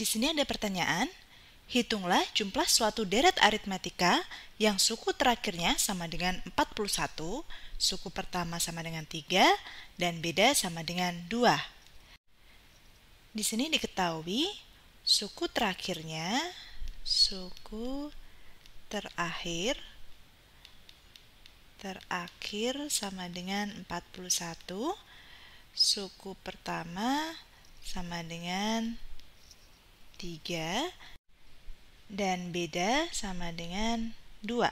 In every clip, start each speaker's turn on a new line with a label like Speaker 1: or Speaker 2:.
Speaker 1: Di sini ada pertanyaan. Hitunglah jumlah suatu deret aritmatika yang suku terakhirnya sama dengan 41, suku pertama sama dengan 3, dan beda sama dengan 2. Di sini diketahui suku terakhirnya, suku terakhir, terakhir sama dengan 41, suku pertama sama dengan 3 dan beda sama dengan 2.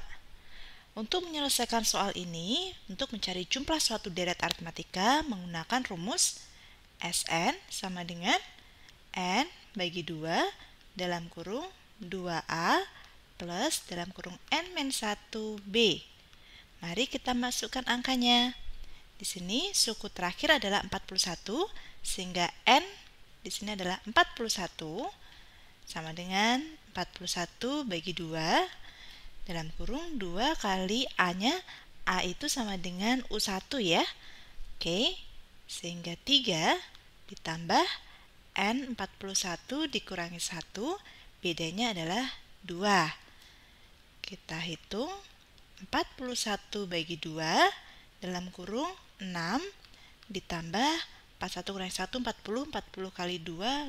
Speaker 1: Untuk menyelesaikan soal ini, untuk mencari jumlah suatu deret aritmatika menggunakan rumus Sn sama dengan N bagi 2 dalam kurung 2A plus dalam kurung N-1B. Mari kita masukkan angkanya. Di sini suku terakhir adalah 41 sehingga N di sini adalah 41 sama dengan 41 bagi 2 dalam kurung 2 kali A-nya A itu sama dengan U1 ya. Oke, sehingga 3 ditambah N 41 dikurangi 1 bedanya adalah 2. Kita hitung 41 bagi 2 dalam kurung 6 ditambah 41 kurangi 1 40 40 kali 2 80